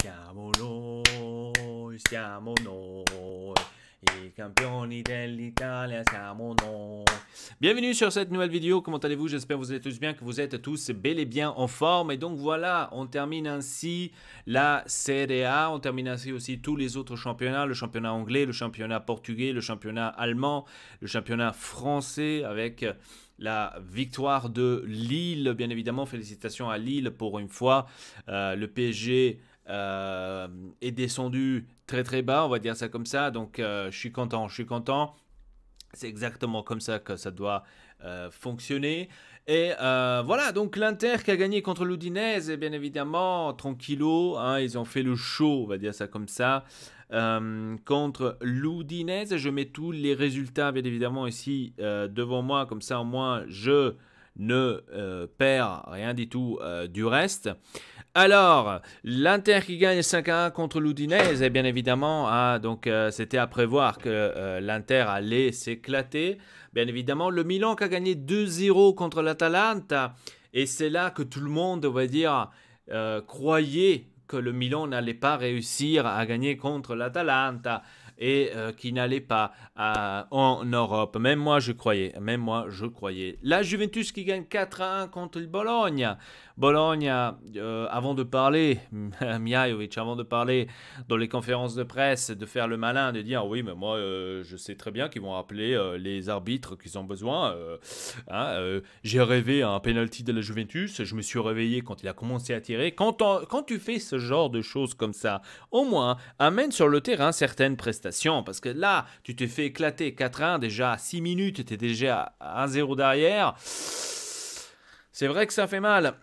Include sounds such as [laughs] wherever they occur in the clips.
Siamo noi, siamo noi. I campioni dell'Italia siamo noi. Bienvenue sur cette nouvelle vidéo. Comment allez-vous? J'espère que vous allez tous bien, que vous êtes tous bel et bien en forme. Et donc voilà, on termine ainsi la Serie A. On termine ainsi aussi tous les autres championnats le championnat anglais, le championnat portugais, le championnat allemand, le championnat français avec la victoire de Lille. Bien évidemment, félicitations à Lille pour une fois. Euh, le PSG est euh, descendu très très bas, on va dire ça comme ça. Donc euh, je suis content, je suis content. C'est exactement comme ça que ça doit euh, fonctionner. Et voilà, donc l'Inter qui a gagné contre l'Udinese, bien évidemment, tranquillo, hein, ils ont fait le show, on va dire ça comme ça. contre l'Udinese. Je mets tous les résultats, bien évidemment, ici devant moi. Comme ça, au moins, je ne euh, perd rien du tout euh, du reste. Alors, l'Inter qui gagne 5-1 contre l'Udinese, et eh bien évidemment, hein, donc euh, c'était à prévoir que l'Inter allait s'éclater. Bien évidemment, le Milan qui a gagné 2-0 contre l'Atalanta, et c'est là que tout le monde, on va dire, croyait que le Milan n'allait pas réussir à gagner contre l'Atalanta et euh, qui n'allait pas euh, en Europe. Même moi, je croyais. Même moi, je croyais. La Juventus qui gagne 4 à 1 contre le Bologne. Bologne, euh, euh, avant de parler, [laughs] Miajovic, avant de parler dans les conférences de presse, de faire le malin, de dire oui, mais moi, euh, je sais très bien qu'ils vont appeler les arbitres qu'ils ont besoin. Hein, j'ai rêvé un penalty de la Juventus, je me suis réveillé quand il a commencé à tirer. Quand, quand tu fais ce genre de choses comme ça, au moins, amène sur le terrain certaines prestations, parce que là, tu t'es fait éclater 4-1 déjà à 6 minutes, tu es déjà à 1-0 derrière. C'est vrai que ça fait mal.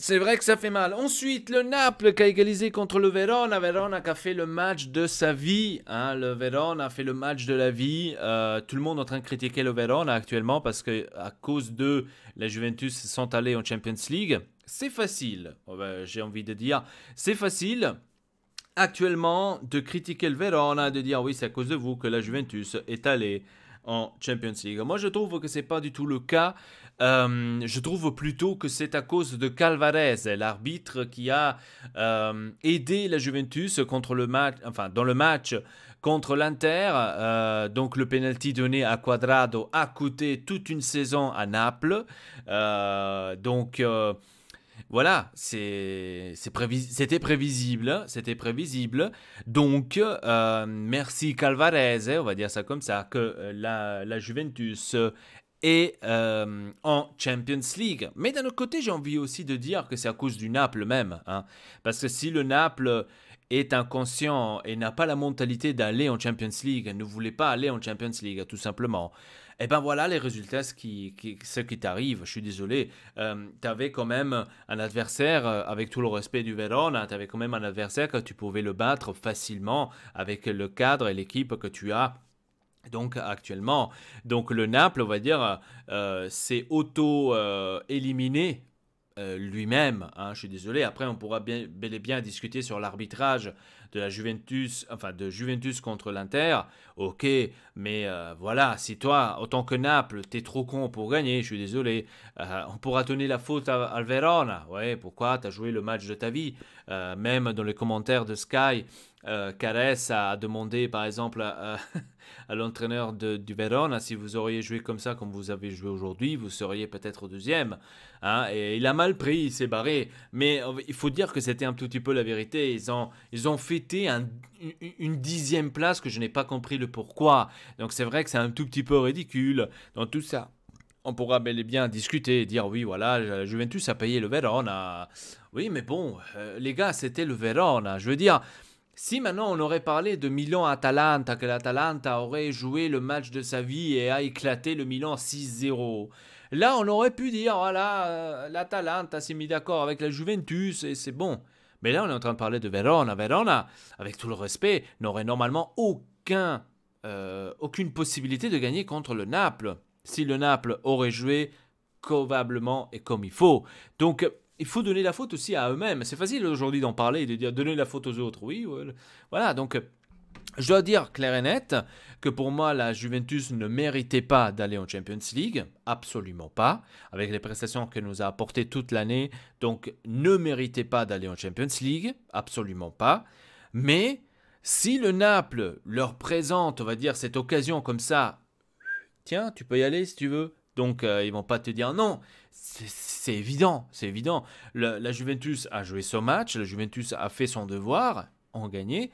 C'est vrai que ça fait mal. Ensuite, le Naples qui a égalisé contre le Verona. Verona qui a fait le match de sa vie. Hein. Le Verona a fait le match de la vie. Euh, tout le monde est en train de critiquer le Verona actuellement parce que à cause d'eux, la Juventus sont allés en Champions League. C'est facile, oh, ben, j'ai envie de dire. C'est facile actuellement de critiquer le Verona, hein, de dire oui, c'est à cause de vous que la Juventus est allée en Champions League. Moi, je trouve que ce n'est pas du tout le cas. Euh, je trouve plutôt que c'est à cause de Calvarez, l'arbitre qui a euh, aidé la Juventus contre le match, enfin, dans le match contre l'Inter. Euh, donc le penalty donné à Quadrado a coûté toute une saison à Naples. donc voilà, c'était prévisible, c'était prévisible. Donc, merci Calvarez, on va dire ça comme ça, que la, la Juventus et euh, en Champions League. Mais d'un autre côté, j'ai envie aussi de dire que c'est à cause du Naples même. Hein. Parce que si le Naples est inconscient et n'a pas la mentalité d'aller en Champions League, ne voulait pas aller en Champions League, tout simplement, et eh ben voilà les résultats, ce qui, t'arrive. Je suis désolé. Euh, tu avais quand même un adversaire, euh, avec tout le respect du Verona, tu avais quand même un adversaire que tu pouvais le battre facilement avec le cadre et l'équipe que tu as donc actuellement, donc le Naples, on va dire, euh, s'est auto-éliminé euh, euh, lui-même. Hein, je suis désolé. Après, on pourra bien, bel et bien discuter sur l'arbitrage de la Juventus, enfin de Juventus contre l'Inter. Ok, mais voilà, si toi, autant que Naples, t'es trop con pour gagner, je suis désolé. on pourra donner la faute à, Alverona. Ouais, pourquoi t'as joué le match de ta vie Même dans les commentaires de Sky, Carès a demandé, par exemple, [laughs] à l'entraîneur du Verona, si vous auriez joué comme ça, comme vous avez joué aujourd'hui, vous seriez peut-être au deuxième. Hein. et il a mal pris, il s'est barré. Mais euh, il faut dire que c'était un tout petit peu la vérité. Ils ont, ils ont fêté une dixième place que je n'ai pas compris le pourquoi. Donc c'est vrai que c'est un tout petit peu ridicule dans tout ça on pourra bel et bien discuter dire oui, voilà, Juventus a payé le Verona. Hein. Oui, mais bon, euh, les gars, c'était le Verona. Hein. Je veux dire, si maintenant on aurait parlé de Milan-Atalanta, que l'Atalanta aurait joué le match de sa vie et a éclaté le Milan 6-0, là on aurait pu dire, voilà, ah euh, l'Atalanta s'est mis d'accord avec la Juventus et c'est bon. Mais là on est en train de parler de Verona. Verona, avec tout le respect, n'aurait normalement aucun, euh, aucune possibilité de gagner contre le Naples, si le Naples aurait joué covablement et comme il faut. Donc il faut donner la faute aussi à eux-mêmes. C'est facile aujourd'hui d'en parler et de dire donner la faute aux autres. Oui, voilà. Donc, euh, je dois dire clair et net que pour moi, la Juventus ne méritait pas d'aller en Champions League. Absolument pas. Avec les prestations qu'elle nous a apportées toute l'année. Donc, ne méritait pas d'aller en Champions League. Absolument pas. Mais si le Naples leur présente, on va dire, cette occasion comme ça, tiens, tu peux y aller si tu veux. Donc, ils euh, ils vont pas te dire non c'est évident, c'est évident. La, Juventus a joué son match, la Juventus a fait son devoir, en gagné.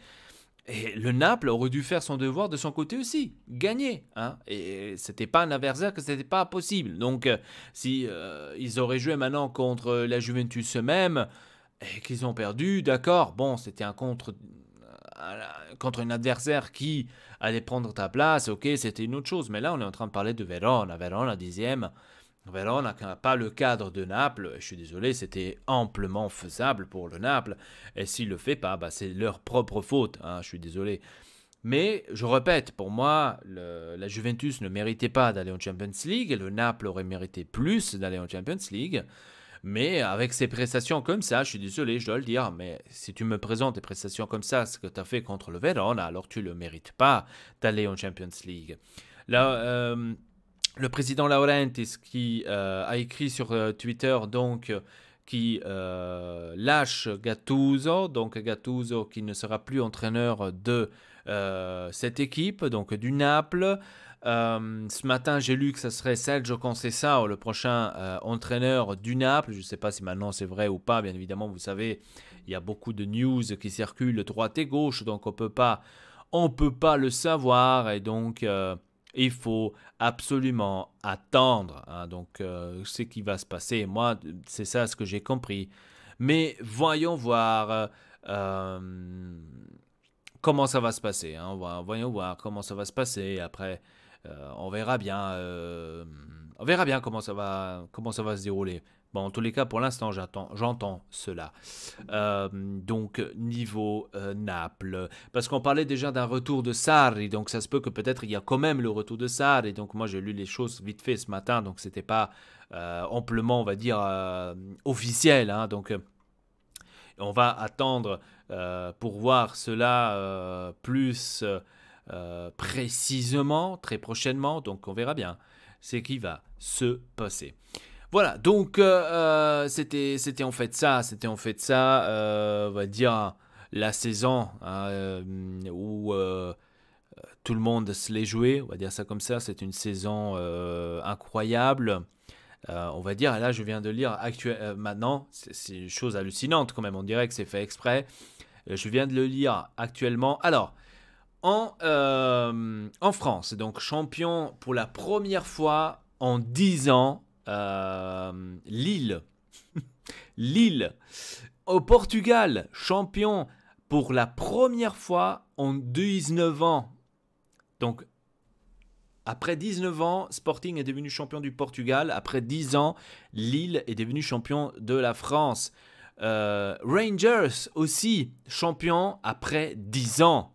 Et le Naples aurait dû faire son devoir de son côté aussi, gagner. Hein et c'était pas un adversaire que ce n'était pas possible. Donc, euh, si euh, ils auraient joué maintenant contre la Juventus eux-mêmes et qu'ils ont perdu, d'accord. Bon, c'était un contre euh, contre un adversaire qui allait prendre ta place. Ok, c'était une autre chose. Mais là, on est en train de parler de Verona. Verona dixième. Vérone n'a pas le cadre de Naples, je suis désolé, c'était amplement faisable pour le Naples, et s'il le fait pas, bah, c'est leur propre faute, hein, je suis désolé. Mais je répète, pour moi, la Juventus ne méritait pas d'aller en Champions League, et le Naples aurait mérité plus d'aller en Champions League. Mais avec ses prestations comme ça, je suis désolé, je dois le dire, mais si tu me présentes des prestations comme ça, ce que tu as fait contre le Verona, alors tu ne le mérites pas d'aller en Champions League. Là, euh, le président Laurentis qui euh, a écrit sur euh, Twitter donc euh, qui lâche Gattuso, donc Gattuso qui ne sera plus entraîneur de cette équipe, donc du Naples. ce matin, j'ai lu que ce serait Sergio Conceição, le prochain entraîneur du Naples. Je ne sais pas si maintenant c'est vrai ou pas. Bien évidemment, vous savez, il y a beaucoup de news qui circulent droite et gauche, donc on peut pas, on peut pas le savoir. Et donc, il faut absolument attendre. Hein, donc, euh, ce qui va se passer, moi, c'est ça ce que j'ai compris. Mais voyons voir euh, euh, comment ça va se passer. Hein. voyons voir comment ça va se passer. Après, on verra bien. on verra bien comment ça va, comment ça va se dérouler. Bon, en tous les cas, pour l'instant, j'entends cela. Euh, donc, niveau euh, Naples. Parce qu'on parlait déjà d'un retour de Sarri, donc ça se peut que peut-être il y a quand même le retour de Sarri. Donc, moi, j'ai lu les choses vite fait ce matin, donc ce n'était pas euh, amplement, on va dire, officiel. Hein. donc, on va attendre pour voir cela plus précisément, très prochainement. Donc, on verra bien ce qui va se passer. Voilà, donc euh, euh, c'était, c'était en fait ça, c'était en fait ça, euh, on va dire, la saison hein, où tout le monde se l'est joué, on va dire ça comme ça, c'est une saison incroyable. on va dire, là je viens de lire actuel, maintenant, c'est une chose hallucinante quand même, on dirait que c'est fait exprès. je viens de le lire actuellement. Alors, en, en France, donc champion pour la première fois en 10 ans, euh, Lille. [laughs] Lille. Au Portugal, champion pour la première fois en 19 ans. Donc, après 19 ans, Sporting est devenu champion du Portugal. Après 10 ans, Lille est devenu champion de la France. Euh, Rangers aussi, champion après 10 ans.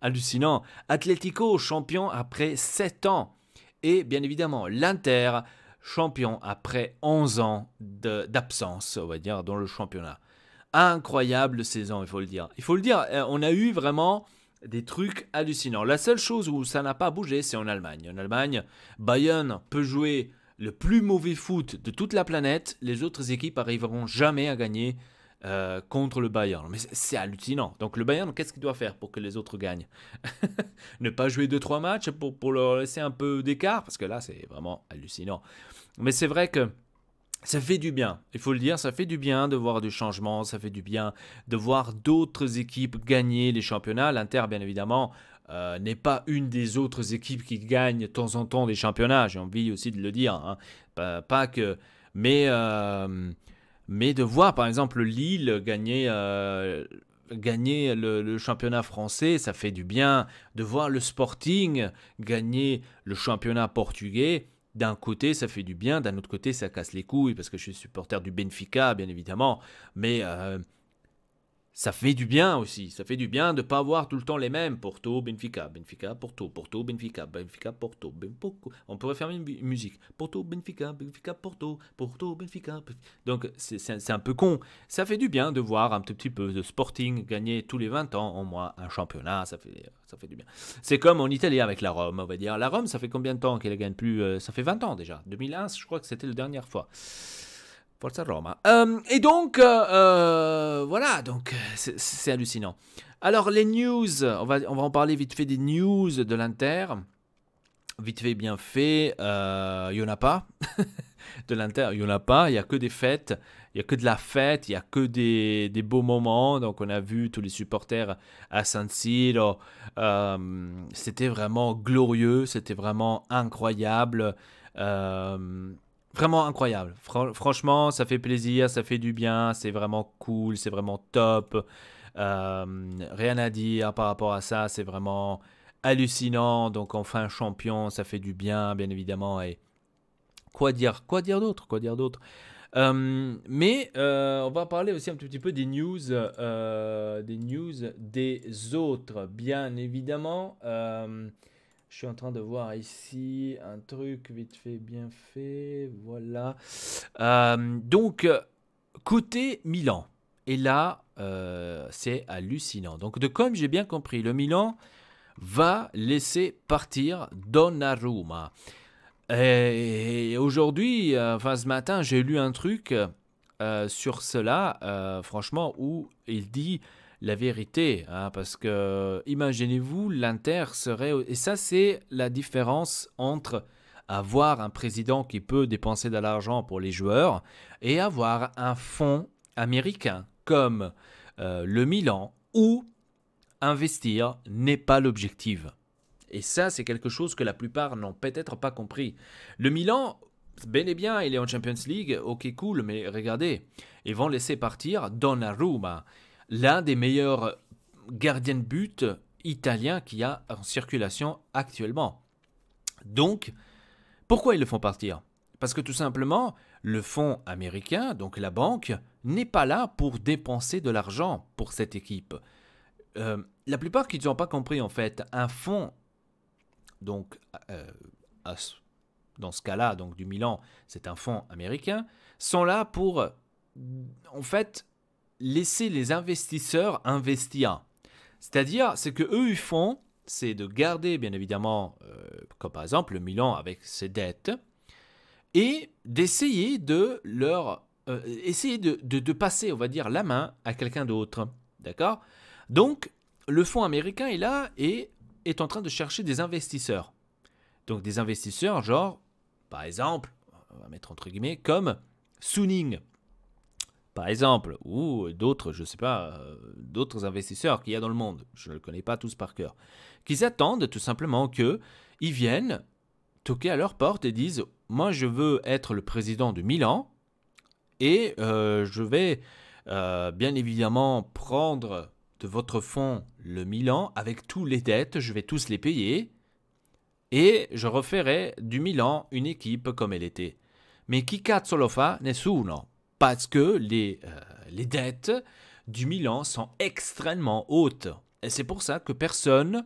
Hallucinant. Atlético, champion après 7 ans. Et bien évidemment, l'Inter, champion après 11 ans d'absence, on va dire, dans le championnat. Incroyable saison, il faut le dire. Il faut le dire, euh, on a eu vraiment des trucs hallucinants. La seule chose où ça n'a pas bougé, c'est en Allemagne. En Allemagne, Bayern peut jouer le plus mauvais foot de toute la planète. Les autres équipes arriveront jamais à gagner euh, contre le Bayern. Mais c'est hallucinant. Donc le Bayern, qu'est-ce qu'il doit faire pour que les autres gagnent [laughs] Ne pas jouer 2-3 matchs pour, pour leur laisser un peu d'écart Parce que là, c'est vraiment hallucinant. Mais c'est vrai que ça fait du bien, il faut le dire, ça fait du bien de voir du changement, ça fait du bien de voir d'autres équipes gagner les championnats. L'Inter, bien évidemment, euh, n'est pas une des autres équipes qui gagne de temps en temps des championnats, j'ai envie aussi de le dire. Hein. Pas, que. Euh, mais, de voir, par exemple, Lille gagner. Euh, le, championnat français, ça fait du bien. De voir le Sporting gagner le championnat portugais, d'un côté, ça fait du bien, d'un autre côté, ça casse les couilles, parce que je suis supporter du Benfica, bien évidemment, mais euh, ça fait du bien aussi. Ça fait du bien de ne pas avoir tout le temps les mêmes. Porto, Benfica, Benfica, Porto, Porto, Benfica, Benfica, Porto, Benfica. On pourrait faire une musique. Porto, Benfica, Benfica, Porto, Porto, Benfica. Donc c'est un peu con. Ça fait du bien de voir un petit peu de Sporting gagner tous les 20 ans au moins un championnat. Ça fait, ça fait du bien. C'est comme en Italie avec la Rome, on va dire. La Rome, ça fait combien de temps qu'elle ne gagne plus euh, Ça fait 20 ans déjà. 2001, je crois que c'était la dernière fois. Forza Roma. Euh, et donc, euh, euh, voilà, donc c'est hallucinant. Alors, les news, on va, on va en parler vite fait des news de l'Inter. Vite fait, bien fait, il n'y en a pas. [laughs] de l'Inter, il n'y en a pas. Il n'y a que des fêtes, il n'y a que de la fête, il n'y a que des, beaux moments. Donc, on a vu tous les supporters à San Siro. c'était vraiment glorieux, c'était vraiment incroyable vraiment incroyable. franchement, ça fait plaisir, ça fait du bien, c'est vraiment cool, c'est vraiment top. Euh, rien à dire par rapport à ça, c'est vraiment hallucinant. Donc enfin champion, ça fait du bien, bien évidemment. Et quoi dire, quoi dire d'autre, quoi dire d'autre. Euh, mais euh, on va parler aussi un petit peu des news, des news des autres, bien évidemment. Je suis en train de voir ici un truc vite fait, bien fait. Voilà. Euh, donc, côté Milan. Et là, euh, c'est hallucinant. Donc, de comme j'ai bien compris, le Milan va laisser partir Donnarumma. Et aujourd'hui, euh, enfin ce matin, j'ai lu un truc sur cela, franchement, où il dit la vérité, hein, parce que imaginez-vous, l'Inter serait... Et ça, c'est la différence entre avoir un président qui peut dépenser de l'argent pour les joueurs et avoir un fonds américain comme euh, le Milan où investir n'est pas l'objectif. Et ça, c'est quelque chose que la plupart n'ont peut-être pas compris. Le Milan, bel et bien, il est en Champions League, ok cool, mais regardez, ils vont laisser partir Donnarumma, l'un des meilleurs gardiens de but italiens qu'il y a en circulation actuellement. Donc, pourquoi ils le font partir Parce que tout simplement, le fonds américain, donc la banque, n'est pas là pour dépenser de l'argent pour cette équipe. Euh, la plupart qui n'ont pas compris en fait, un fonds, donc euh, dans ce cas-là, donc du Milan, c'est un fonds américain, sont là pour en fait laisser les investisseurs investir. C'est-à-dire, ce que eux ils font, c'est de garder, bien évidemment, euh, comme par exemple le Milan avec ses dettes, et d'essayer de leur euh, essayer de, passer, on va dire, la main à quelqu'un d'autre. D'accord Donc, le fonds américain est là et est en train de chercher des investisseurs. Donc, des investisseurs, genre, par exemple, on va mettre entre guillemets, comme Suning par exemple, ou d'autres, je sais pas, euh, d'autres investisseurs qu'il y a dans le monde, je ne le connais pas tous par cœur, qu'ils attendent tout simplement qu'ils ils viennent toquer à leur porte et disent moi je veux être le président de Milan et euh, je vais euh, bien évidemment prendre de votre fonds le Milan avec tous les dettes, je vais tous les payer et je referai du Milan une équipe comme elle était. Mais qui cazzo lo fa? Nessuno parce que les, euh, les dettes du Milan sont extrêmement hautes. Et c'est pour ça que personne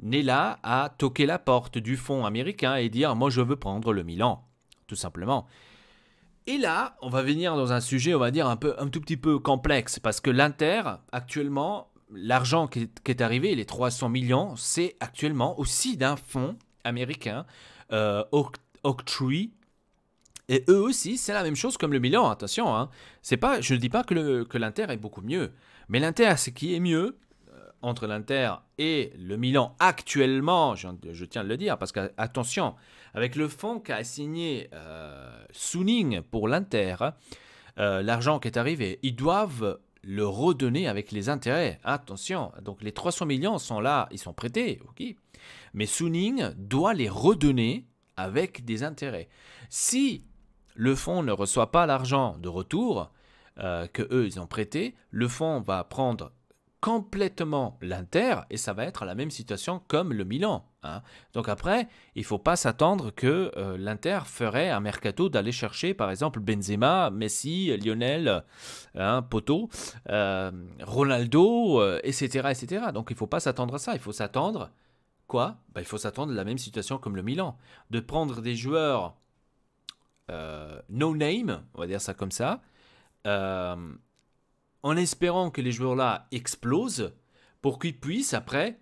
n'est là à toquer la porte du fonds américain et dire moi je veux prendre le Milan, tout simplement. Et là, on va venir dans un sujet, on va dire un peu un tout petit peu complexe parce que l'Inter actuellement, l'argent qui, est arrivé, les 300 millions, c'est actuellement aussi d'un fonds américain euh, Octree et eux aussi, c'est la même chose comme le Milan, attention. Hein. C'est pas, je ne dis pas que l'Inter est beaucoup mieux. Mais l'Inter, ce qui est mieux, euh, entre l'Inter et le Milan actuellement, je, tiens à le dire, parce qu'attention, avec le fonds qu'a signé euh, Suning pour l'Inter, euh, l'argent qui est arrivé, ils doivent le redonner avec les intérêts. Attention, donc les 300 millions sont là, ils sont prêtés, ok. Mais Suning doit les redonner avec des intérêts. Si le fonds ne reçoit pas l'argent de retour euh, que eux ils ont prêté, le fonds va prendre complètement l'Inter et ça va être la même situation comme le Milan. Hein. Donc après, il faut pas s'attendre que euh, l'Inter ferait un mercato d'aller chercher par exemple Benzema, Messi, Lionel, hein, Poto, euh, Ronaldo, etc., etc. Donc il faut pas s'attendre à ça. Il faut s'attendre quoi ben, Il faut s'attendre à la même situation comme le Milan, de prendre des joueurs euh, no name, on va dire ça comme ça, euh, en espérant que les joueurs-là explosent pour qu'ils puissent après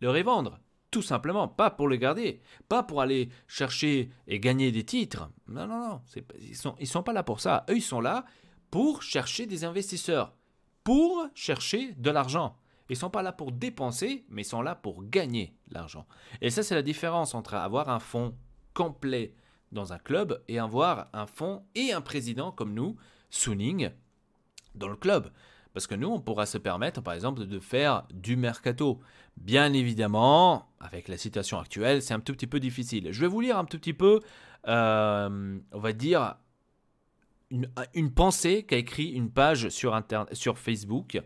le revendre. Tout simplement, pas pour le garder, pas pour aller chercher et gagner des titres. Non, non, non, ils ne sont, pas là pour ça. Eux, ils sont là pour chercher des investisseurs, pour chercher de l'argent. Ils sont pas là pour dépenser, mais ils sont là pour gagner l'argent. Et ça, c'est la différence entre avoir un fonds complet dans un club et avoir un fonds et un président comme nous, Suning, dans le club. Parce que nous, on pourra se permettre, par exemple, de faire du mercato. Bien évidemment, avec la situation actuelle, c'est un tout petit peu difficile. Je vais vous lire un tout petit peu, euh, on va dire, une, une pensée qu'a écrit une page sur, sur Facebook,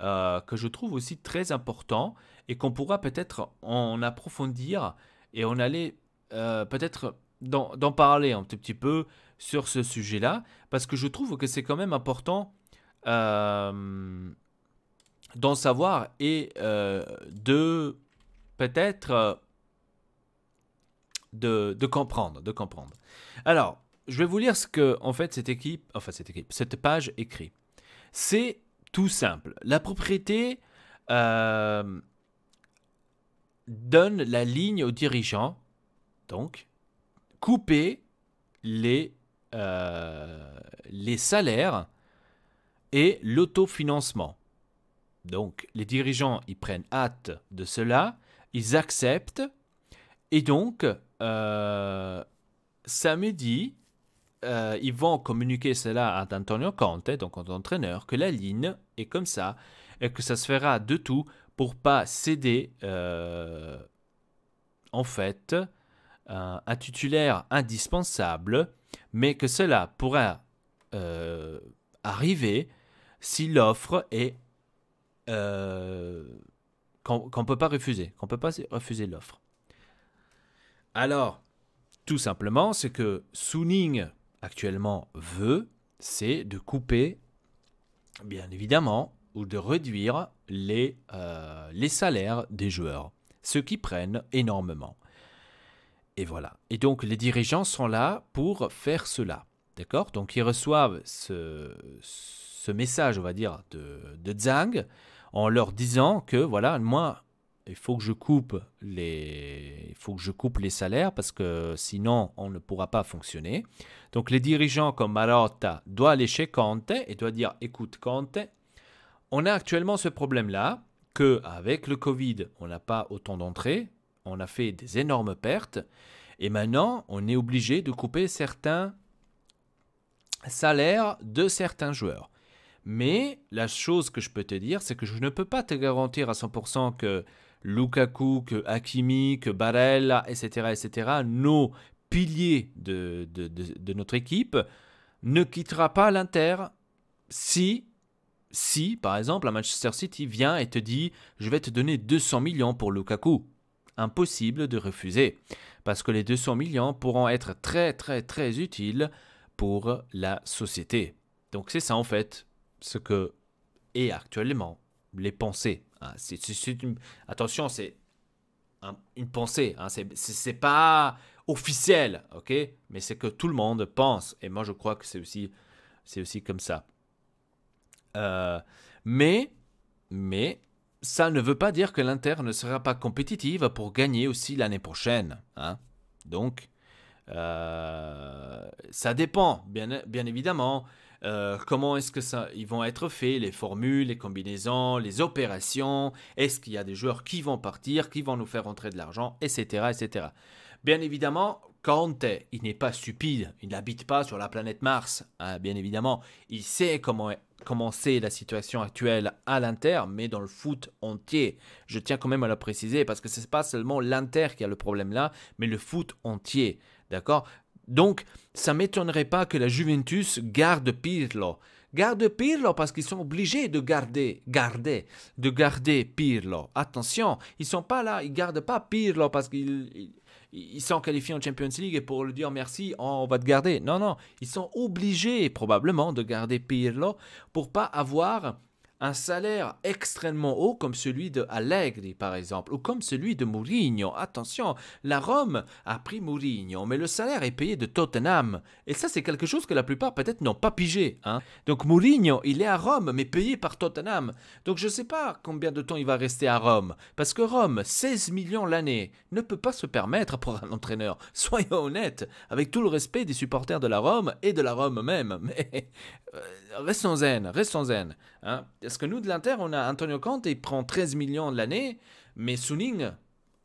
euh, que je trouve aussi très important, et qu'on pourra peut-être en approfondir, et on allait euh, peut-être d'en parler un tout petit peu sur ce sujet-là, parce que je trouve que c'est quand même important euh, d'en savoir et euh, de peut-être euh, de, comprendre, de comprendre. Alors, je vais vous lire ce que en fait cette équipe, enfin cette cette page écrit. C'est tout simple. La propriété donne la ligne aux dirigeants, donc couper euh, les, salaires et l'autofinancement. Donc les dirigeants, ils prennent hâte de cela, ils acceptent, et donc euh, samedi, euh, ils vont communiquer cela à Antonio Conte, donc en entraîneur, que la ligne est comme ça, et que ça se fera de tout pour pas céder, en fait, un titulaire indispensable, mais que cela pourrait euh, arriver si l'offre est euh, qu'on ne peut pas refuser, qu'on peut pas refuser l'offre. Alors, tout simplement, ce que Suning actuellement veut, c'est de couper, bien évidemment, ou de réduire les, euh, les salaires des joueurs, ceux qui prennent énormément. Et voilà. Et donc les dirigeants sont là pour faire cela. D'accord Donc ils reçoivent ce, message, on va dire, de, Zhang en leur disant que voilà, moi, il faut que je coupe les, il faut que je coupe les salaires parce que sinon on ne pourra pas fonctionner. Donc les dirigeants comme Marotta doivent aller chez Conte et doivent dire écoute Conte, on a actuellement ce problème là que avec le Covid on n'a pas autant d'entrées, on a fait des énormes pertes. Et maintenant, on est obligé de couper certains salaires de certains joueurs. Mais la chose que je peux te dire, c'est que je ne peux pas te garantir à 100% que Lukaku, que Hakimi, que Barella, etc., etc., nos piliers de, notre équipe, ne quittera pas l'Inter si, si, par exemple, la Manchester City vient et te dit « Je vais te donner 200 millions pour Lukaku » impossible de refuser, parce que les 200 millions pourront être très très très utiles pour la société. Donc c'est ça en fait ce que est actuellement les pensées. Hein. Attention, c'est une pensée, hein. c'est pas officiel, ok Mais c'est que tout le monde pense, et moi je crois que c'est aussi, aussi comme ça. Euh, mais, mais ça ne veut pas dire que l'Inter ne sera pas compétitive pour gagner aussi l'année prochaine. Hein Donc, euh, ça dépend, bien, bien évidemment. Euh, comment est-ce que ça, ils vont être faits, les formules, les combinaisons, les opérations, est-ce qu'il y a des joueurs qui vont partir, qui vont nous faire rentrer de l'argent, etc., etc. Bien évidemment, Kant, il n'est pas stupide, il n'habite pas sur la planète Mars, hein, bien évidemment. Il sait comment, comment c'est la situation actuelle à l'Inter, mais dans le foot entier. Je tiens quand même à le préciser, parce que ce n'est pas seulement l'Inter qui a le problème là, mais le foot entier, d'accord Donc, ça m'étonnerait pas que la Juventus garde Pirlo. Garde Pirlo parce qu'ils sont obligés de garder, garder, de garder Pirlo. Attention, ils sont pas là, ils gardent pas Pirlo parce qu'ils ils sont qualifiés en Champions League et pour lui dire merci, on va te garder. Non, non, ils sont obligés probablement de garder Pirlo pour pas avoir un salaire extrêmement haut comme celui de Allegri par exemple ou comme celui de Mourinho. Attention, la Rome a pris Mourinho, mais le salaire est payé de Tottenham. Et ça c'est quelque chose que la plupart peut-être n'ont pas pigé. Hein. Donc Mourinho, il est à Rome mais payé par Tottenham. Donc je ne sais pas combien de temps il va rester à Rome. Parce que Rome, 16 millions l'année, ne peut pas se permettre pour un entraîneur. [laughs] Soyons honnêtes, avec tout le respect des supporters de la Rome et de la Rome même. Mais euh, restons zen, restons zen. Hein? ce que nous, de l'Inter, on a Antonio Conte, il prend 13 millions l'année, mais Suning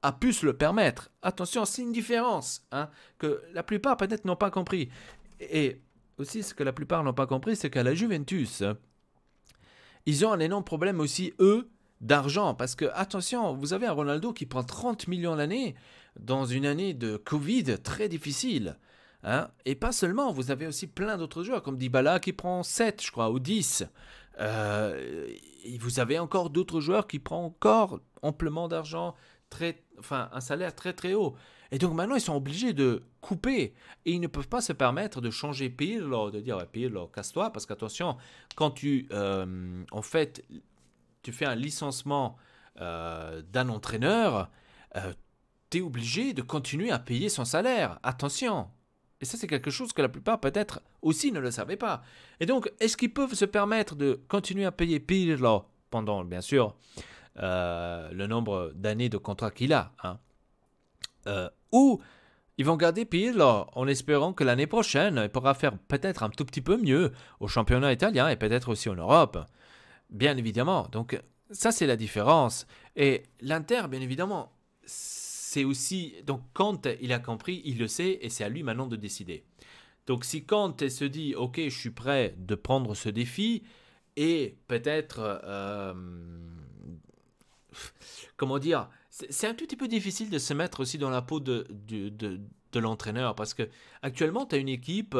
a pu se le permettre. Attention, c'est une différence hein, que la plupart peut-être n'ont pas compris. Et aussi, ce que la plupart n'ont pas compris, c'est qu'à la Juventus, ils ont un énorme problème aussi, eux, d'argent. Parce que, attention, vous avez un Ronaldo qui prend 30 millions l'année dans une année de Covid très difficile. Hein. Et pas seulement, vous avez aussi plein d'autres joueurs, comme Dybala qui prend 7, je crois, ou 10. Euh, vous avez encore d'autres joueurs qui prennent encore amplement d'argent, très, enfin un salaire très très haut. Et donc maintenant, ils sont obligés de couper. Et ils ne peuvent pas se permettre de changer Pirlo, de dire ouais, Pirlo, casse-toi, parce qu'attention, quand tu, euh, en fait, tu fais un licencement euh, d'un entraîneur, tu es obligé de continuer à payer son salaire. Attention, et ça, c'est quelque chose que la plupart, peut-être, aussi ne le savaient pas. Et donc, est-ce qu'ils peuvent se permettre de continuer à payer Pirlo pendant, bien sûr, euh, le nombre d'années de contrat qu'il a hein euh, Ou ils vont garder Pirlo en espérant que l'année prochaine, il pourra faire peut-être un tout petit peu mieux au championnat italien et peut-être aussi en Europe Bien évidemment. Donc, ça, c'est la différence. Et l'Inter, bien évidemment, c'est aussi. Donc, quand il a compris, il le sait, et c'est à lui maintenant de décider. Donc, si Kant se dit, OK, je suis prêt de prendre ce défi, et peut-être. Euh, comment dire C'est un tout petit peu difficile de se mettre aussi dans la peau de, de, l'entraîneur, parce que actuellement, tu as une équipe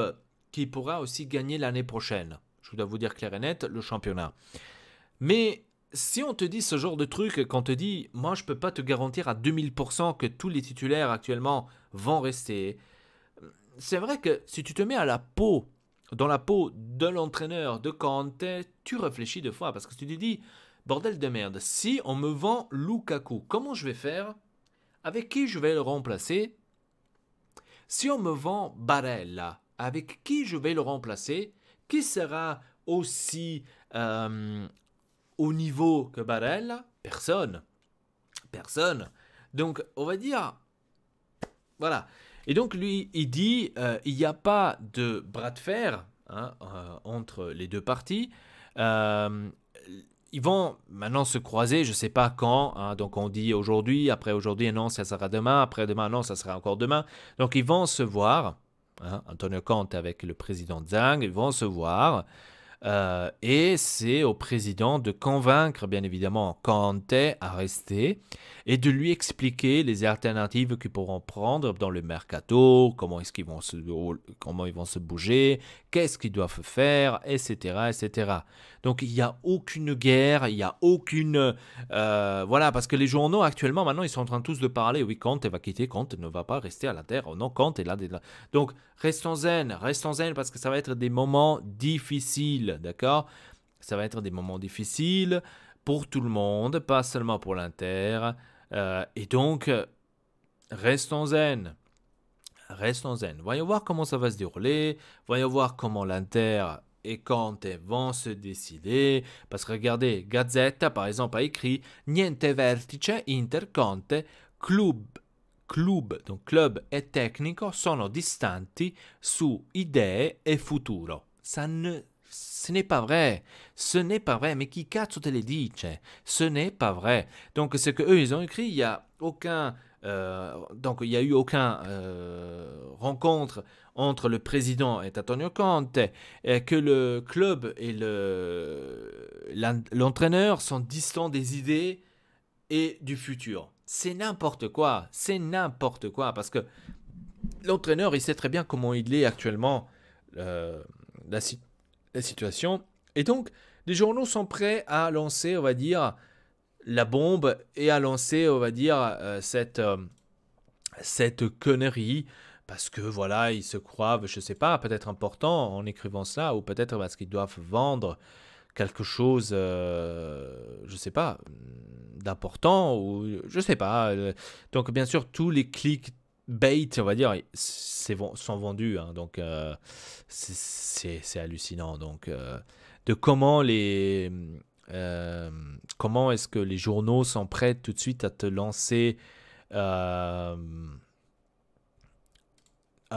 qui pourra aussi gagner l'année prochaine. Je dois vous dire clair et net, le championnat. Mais si on te dit ce genre de truc, qu'on te dit, moi je peux pas te garantir à 2000% que tous les titulaires actuellement vont rester, c'est vrai que si tu te mets à la peau, dans la peau de l'entraîneur, de Kante, tu réfléchis deux fois parce que tu te dis, bordel de merde, si on me vend Lukaku, comment je vais faire Avec qui je vais le remplacer Si on me vend Barella, avec qui je vais le remplacer Qui sera aussi euh, au niveau que Barella Personne. Personne. Donc, on va dire. Voilà. Et donc, lui, il dit euh, il n'y a pas de bras de fer hein, euh, entre les deux parties. Euh, ils vont maintenant se croiser, je ne sais pas quand. Hein. donc, on dit aujourd'hui, après aujourd'hui, non, ça sera demain. Après demain, non, ça sera encore demain. Donc, ils vont se voir. Hein, Antonio Kant avec le président Zhang, ils vont se voir. Euh, et c'est au président de convaincre, bien évidemment, Kanté à rester et de lui expliquer les alternatives qu'ils pourront prendre dans le mercato, comment, est-ce qu'ils vont, comment ils vont se bouger, qu'est-ce qu'ils doivent faire, etc. etc. Donc il n'y a aucune guerre, il n'y a aucune... Euh, voilà, parce que les journaux actuellement, maintenant, ils sont en train tous de parler, oui, Kanté va quitter, Kanté ne va pas rester à la Terre, oh non, Kant est là. Donc Restons zen, restons zen parce que ça va être des moments difficiles, d'accord Ça va être des moments difficiles pour tout le monde, pas seulement pour l'Inter. Euh, et donc, restons zen. Restons zen. Voyons voir comment ça va se dérouler. Voyons voir comment l'Inter et Conte vont se décider. Parce que regardez, Gazzetta par exemple, a écrit Niente vertice Inter Conte, club club, donc club et « tecnico sont distants sur idées et « futuro. Ça ce n'est pas vrai. Ce n'est pas vrai. Mais qui cazzo te le dit Ce n'est pas vrai. Donc ce que ils ont écrit, il n'y a aucun euh, donc il a eu aucun euh, rencontre entre le président et Antonio Conte, et que le club et l'entraîneur sont distants des idées et du futur. C'est n'importe quoi, c'est n'importe quoi, parce que l'entraîneur, il sait très bien comment il est actuellement euh, la, situation. Et donc, les journaux sont prêts à lancer, on va dire, la bombe et à lancer, on va dire, euh, cette, euh, cette connerie. Parce que voilà, ils se croient, je ne sais pas, peut-être important en écrivant ça, ou peut-être parce qu'ils doivent vendre quelque chose, euh, je sais pas, d'important ou je sais pas. Euh, donc bien sûr, tous les clics bait, on va dire, sont vendus. Hein. donc euh, c'est hallucinant. Donc euh, de comment les comment est-ce que les journaux sont prêts tout de suite à te lancer à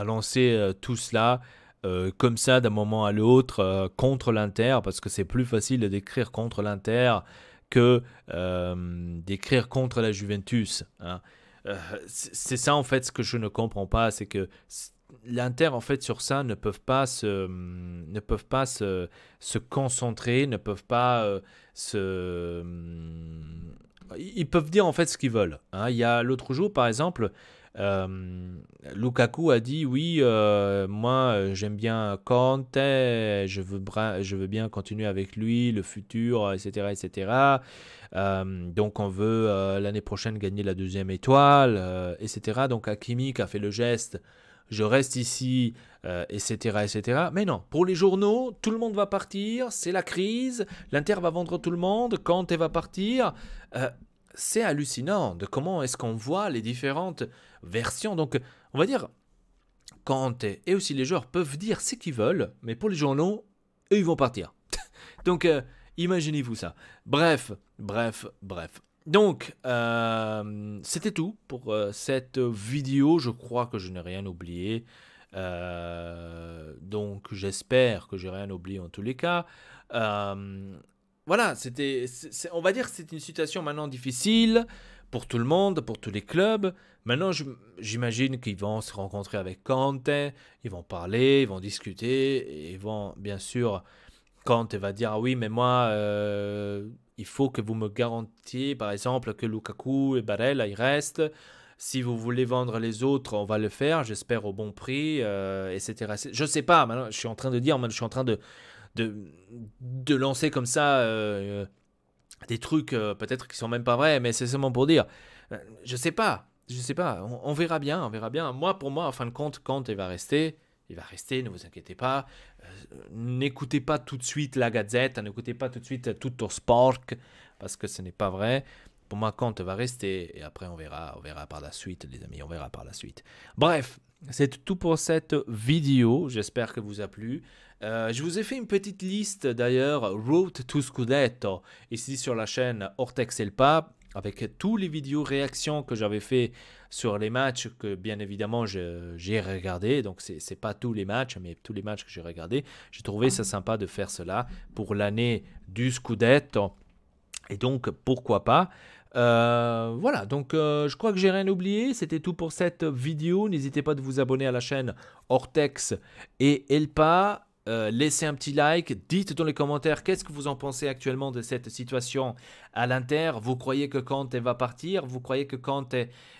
lancer tout cela euh, comme ça d'un moment à l'autre euh, contre l'Inter, parce que c'est plus facile de décrire contre l'Inter que euh, d'écrire contre la Juventus. Hein. c'est ça en fait ce que je ne comprends pas, c'est que l'Inter en fait sur ça ne peuvent pas se, ne peuvent pas se, se concentrer, ne peuvent pas se ils peuvent dire en fait ce qu'ils veulent. Hein. Il y a l'autre jour, par exemple, euh, Lukaku a dit oui, euh, moi j'aime bien Kante, je veux, bien continuer avec lui, le futur, etc. etc. Euh, donc on veut l'année prochaine gagner la deuxième étoile, etc. Donc Hakimi qui a fait le geste je reste ici, etc., euh, etc. Mais non, pour les journaux, tout le monde va partir, c'est la crise, l'Inter va vendre tout le monde, Kanté va partir. Euh, c'est hallucinant de comment est-ce qu'on voit les différentes versions. Donc, on va dire, Kanté et aussi les joueurs peuvent dire ce qu'ils veulent, mais pour les journaux, eux, ils vont partir. [laughs] Donc, euh, imaginez-vous ça. Bref, bref, bref. Donc, euh, c'était tout pour euh, cette vidéo. Je crois que je n'ai rien oublié. Euh, donc, j'espère que j'ai rien oublié en tous les cas. voilà, c'était, on va dire que c'est une situation maintenant difficile pour tout le monde, pour tous les clubs. Maintenant, j'imagine qu'ils vont se rencontrer avec Kante, ils vont parler, ils vont discuter, et ils vont, bien sûr, Kante va dire, ah oui, mais moi il faut que vous me garantiez, par exemple, que Lukaku et Barella, ils restent. Si vous voulez vendre les autres, on va le faire, j'espère au bon prix, euh, etc. Je ne sais pas, je suis en train de dire, je suis en train de, de, lancer comme ça euh, euh, des trucs peut-être qui ne sont même pas vrais, mais c'est seulement pour dire. Je ne sais pas, je ne sais pas, on, verra bien, on verra bien. Moi, pour moi, en fin de compte, quand il va rester il va rester, ne vous inquiétez pas. Euh, n'écoutez pas tout de suite la Gazette, n'écoutez pas tout de suite tout au sport, parce que ce n'est pas vrai. Pour ma compte va rester, et après on verra, on verra par la suite, les amis, on verra par la suite. Bref, c'est tout pour cette vidéo, j'espère que vous a plu. Euh, je vous ai fait une petite liste d'ailleurs, route to Scudetto, ici sur la chaîne Ortex Pape, avec tous les vidéos réactions que j'avais fait sur les matchs que bien évidemment j'ai regardé. Donc c'est pas tous les matchs, mais tous les matchs que j'ai regardé. J'ai trouvé ça sympa de faire cela pour l'année du Scudetto. Et donc pourquoi pas. Euh, voilà, donc euh, je crois que j'ai rien oublié. C'était tout pour cette vidéo. N'hésitez pas de vous abonner à la chaîne Hortex et Elpa. Euh, laissez un petit like, dites dans les commentaires qu'est-ce que vous en pensez actuellement de cette situation à l'Inter. Vous croyez que Kant va partir Vous croyez que Kant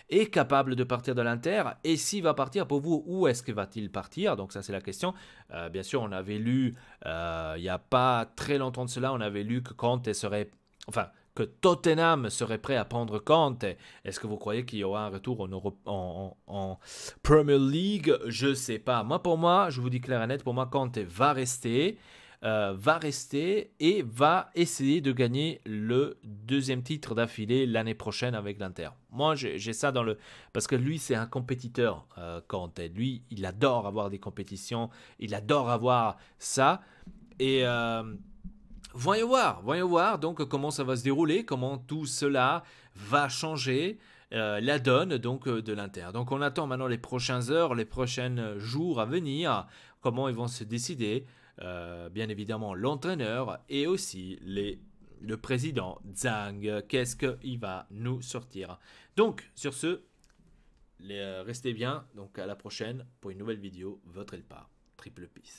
est capable de partir de l'Inter Et s'il va partir, pour vous, où est-ce qu'il va-t-il partir Donc ça, c'est la question. Euh, bien sûr, on avait lu, euh, il n'y a pas très longtemps de cela, on avait lu que Kant serait... Enfin, que Tottenham serait prêt à prendre compte. Est-ce que vous croyez qu'il y aura un retour en, Premier League Je ne sais pas. Moi, pour moi, je vous dis clair et net, pour moi, Conte va rester. Euh, va rester et va essayer de gagner le deuxième titre d'affilée l'année prochaine avec l'Inter. Moi, j'ai ça dans le... Parce que lui, c'est un compétiteur, euh, Lui, il adore avoir des compétitions, il adore avoir ça. Et... Euh, Voyons voir, voyons voir donc comment ça va se dérouler, comment tout cela va changer euh, la donne donc euh, de l'Inter. Donc on attend maintenant les prochaines heures, les prochains jours à venir, comment ils vont se décider, euh, bien évidemment l'entraîneur et aussi le président Zhang. Qu'est-ce qu'il va nous sortir Donc sur ce, restez bien, donc à la prochaine pour une nouvelle vidéo, votre Elpa, triple piste.